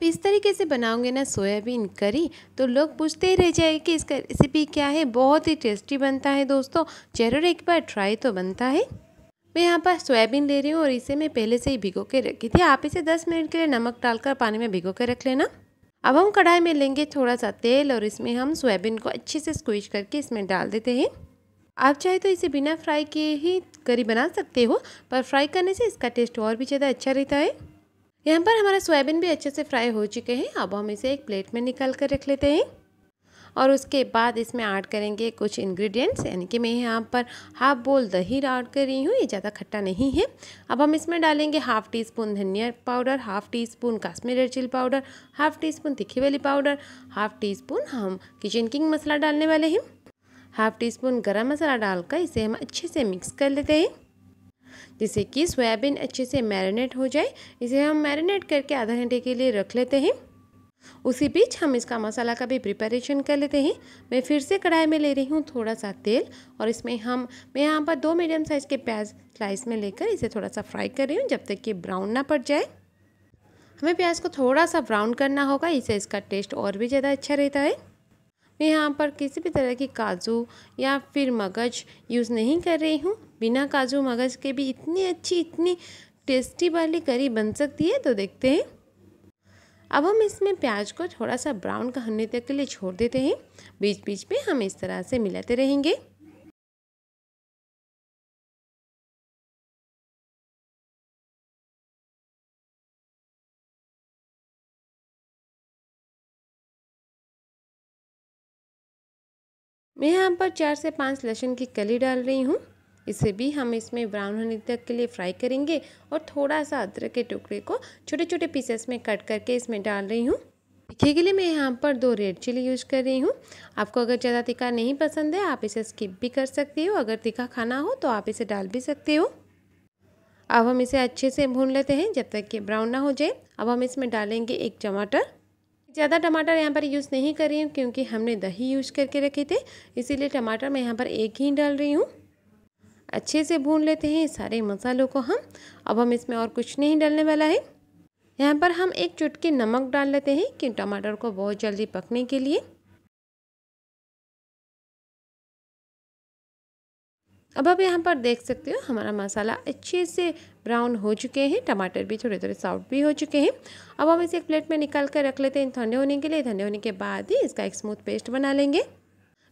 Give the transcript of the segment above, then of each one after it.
तो इस तरीके से बनाओगे ना सोयाबीन करी तो लोग पूछते ही रह जाएंगे कि इसका रेसिपी क्या है बहुत ही टेस्टी बनता है दोस्तों जरूर एक बार ट्राई तो बनता है मैं यहाँ पर सोयाबीन ले रही हूँ और इसे मैं पहले से ही भिगो के रखी थी आप इसे 10 मिनट के लिए नमक डालकर पानी में भिगो के रख लेना अब हम कढ़ाई में लेंगे थोड़ा सा तेल और इसमें हम सोयाबीन को अच्छे से स्क्वीज करके इसमें डाल देते हैं आप चाहे तो इसे बिना फ्राई किए ही करी बना सकते हो पर फ्राई करने से इसका टेस्ट और भी ज़्यादा अच्छा रहता है यहाँ पर हमारा सोयाबीन भी अच्छे से फ्राई हो चुके हैं अब हम इसे एक प्लेट में निकाल कर रख लेते हैं और उसके बाद इसमें ऐड करेंगे कुछ इंग्रेडिएंट्स यानी कि मैं यहाँ पर हाफ बोल दही ऐड कर रही हूँ ये ज़्यादा खट्टा नहीं है अब हम इसमें डालेंगे हाफ़ टी स्पून धनिया powder half teaspoon Kashmir red chilli powder half teaspoon तिखी वाली पाउडर हाफ़ टी स्पून हम किचन किंग मसाला डालने वाले हैं हाफ़ टी स्पून गर्म मसाला डालकर इसे हम अच्छे से मिक्स कर लेते हैं जिससे कि सोयाबीन अच्छे से मैरिनेट हो जाए इसे हम मैरिनेट करके आधा घंटे के लिए रख लेते हैं उसी बीच हम इसका मसाला का भी प्रिपरेशन कर लेते हैं मैं फिर से कढ़ाई में ले रही हूँ थोड़ा सा तेल और इसमें हम मैं यहाँ पर दो मीडियम साइज़ के प्याज स्लाइस में लेकर इसे थोड़ा सा फ्राई कर रही हूँ जब तक कि ब्राउन ना पड़ जाए हमें प्याज को थोड़ा सा ब्राउन करना होगा इससे इसका टेस्ट और भी ज़्यादा अच्छा रहता है मैं यहाँ पर किसी भी तरह की काजू या फिर मगज यूज़ नहीं कर रही हूँ बिना काजू मगज के भी इतनी अच्छी इतनी टेस्टी वाली करी बन सकती है तो देखते हैं अब हम इसमें प्याज को थोड़ा सा ब्राउन करने तक के लिए छोड़ देते हैं बीच बीच में हम इस तरह से मिलाते रहेंगे मैं यहाँ पर चार से पांच लहसुन की कली डाल रही हूँ इसे भी हम इसमें ब्राउन होने तक के लिए फ्राई करेंगे और थोड़ा सा अदरक के टुकड़े को छोटे छोटे पीसेस में कट करके इसमें डाल रही हूँ तीखे के लिए मैं यहाँ पर दो रेड चिली यूज कर रही हूँ आपको अगर ज़्यादा तीखा नहीं पसंद है आप इसे स्किप भी कर सकते हो अगर तीखा खाना हो तो आप इसे डाल भी सकते हो अब हम इसे अच्छे से भून लेते हैं जब तक कि ब्राउन ना हो जाए अब हम इसमें डालेंगे एक टमाटर ज़्यादा टमाटर यहाँ पर यूज़ नहीं कर रही हूँ क्योंकि हमने दही यूज़ करके रखे थे इसीलिए टमाटर मैं यहाँ पर एक ही डाल रही हूँ अच्छे से भून लेते हैं सारे मसालों को हम अब हम इसमें और कुछ नहीं डालने वाला है यहाँ पर हम एक चुटकी नमक डाल लेते हैं कि टमाटर को बहुत जल्दी पकने के लिए अब आप यहाँ पर देख सकते हो हमारा मसाला अच्छे से ब्राउन हो चुके हैं टमाटर भी थोड़े थोड़े सॉफ्ट भी हो चुके हैं अब हम इसे एक प्लेट में निकाल कर रख लेते हैं ठंडे होने के लिए ठंडे होने के बाद ही इसका एक स्मूथ पेस्ट बना लेंगे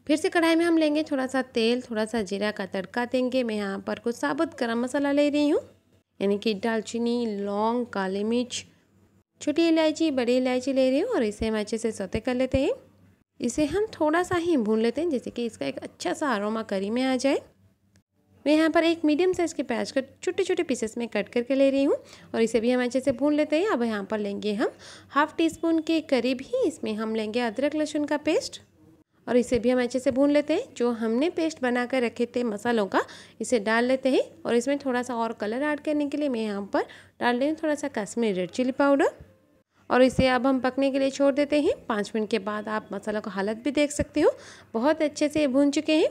फिर से कढ़ाई में हम लेंगे थोड़ा सा तेल थोड़ा सा जीरा का तड़का देंगे मैं यहाँ पर कुछ साबुत गरम मसाला ले रही हूँ यानी कि दालचीनी लौंग काली मिर्च छोटी इलायची बड़ी इलायची ले रही हूँ और इसे हम अच्छे से सोते कर लेते हैं इसे हम थोड़ा सा ही भून लेते हैं जैसे कि इसका एक अच्छा सा आरोमा करी में आ जाए मैं यहाँ पर एक मीडियम साइज़ के प्याज को छोटे छोटे पीसेस में कट करके ले रही हूँ और इसे भी हम अच्छे से भून लेते हैं अब यहाँ पर लेंगे हम हाफ़ टी स्पून के करीब ही इसमें हम लेंगे अदरक लहसुन का पेस्ट और इसे भी हम अच्छे से भून लेते हैं जो हमने पेस्ट बना कर रखे थे मसालों का इसे डाल लेते हैं और इसमें थोड़ा सा और कलर ऐड करने के लिए मैं यहाँ पर डाल रही हूँ थोड़ा सा कश्मीरी रेड चिली पाउडर और इसे अब हम पकने के लिए छोड़ देते हैं पाँच मिनट के बाद आप मसाला का हालत भी देख सकते हो बहुत अच्छे से भून चुके हैं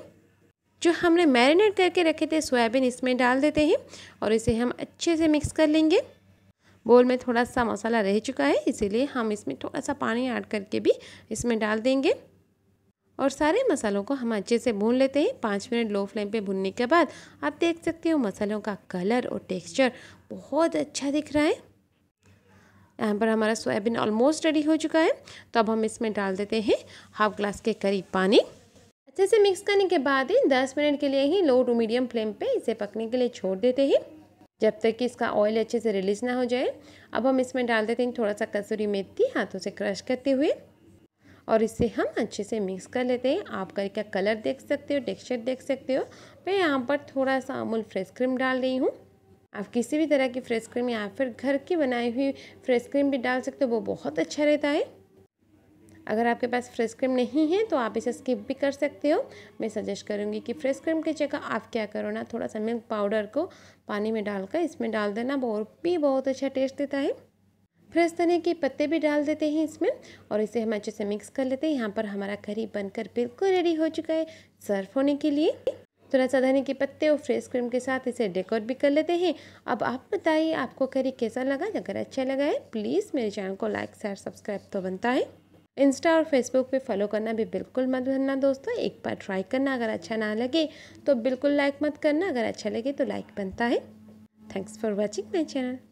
जो हमने मैरिनेट करके रखे थे सोयाबीन इसमें डाल देते हैं और इसे हम अच्छे से मिक्स कर लेंगे बोल में थोड़ा सा मसाला रह चुका है इसीलिए हम इसमें थोड़ा सा पानी ऐड करके भी इसमें डाल देंगे और सारे मसालों को हम अच्छे से भून लेते हैं पाँच मिनट लो फ्लेम पे भूनने के बाद आप देख सकते हो मसालों का कलर और टेक्सचर बहुत अच्छा दिख रहा है यहाँ पर हमारा सोयाबीन ऑलमोस्ट रेडी हो चुका है तो अब हम इसमें डाल देते हैं हाफ ग्लास के करीब पानी अच्छे से मिक्स करने के बाद ही दस मिनट के लिए ही लो टू मीडियम फ्लेम पर इसे पकने के लिए छोड़ देते हैं जब तक कि इसका ऑयल अच्छे से रिलीज ना हो जाए अब हम इसमें डाल देते हैं थोड़ा सा कसूरी मेथी हाथों से क्रश करते हुए और इसे हम अच्छे से मिक्स कर लेते हैं आप कर क्या कलर देख सकते हो टेक्सचर देख सकते हो मैं यहाँ पर थोड़ा सा अमूल फ्रेश क्रीम डाल रही हूँ आप किसी भी तरह की फ्रेश क्रीम या फिर घर की बनाई हुई फ्रेश क्रीम भी डाल सकते हो वो बहुत अच्छा रहता है अगर आपके पास फ्रेश क्रीम नहीं है तो आप इसे स्किप भी कर सकते हो मैं सजेस्ट करूँगी कि फ्रेश क्रीम की जगह आप क्या करो ना थोड़ा सा मिल्क पाउडर को पानी में डालकर इसमें डाल देना और भी बहुत अच्छा टेस्ट देता है फिर इस तरह के पत्ते भी डाल देते हैं इसमें और इसे हम अच्छे से मिक्स कर लेते हैं यहाँ पर हमारा करी बनकर बिल्कुल रेडी हो चुका है सर्व होने के लिए थोड़ा सा धनिया के पत्ते और फ्रेश क्रीम के साथ इसे डेकोर भी कर लेते हैं अब आप बताइए आपको करी कैसा लगा अगर अच्छा लगा है प्लीज़ मेरे चैनल को लाइक शेयर सब्सक्राइब तो बनता है इंस्टा और फेसबुक पे फॉलो करना भी बिल्कुल मत भरना दोस्तों एक बार ट्राई करना अगर अच्छा ना लगे तो बिल्कुल लाइक मत करना अगर अच्छा लगे तो लाइक बनता है thanks for watching my channel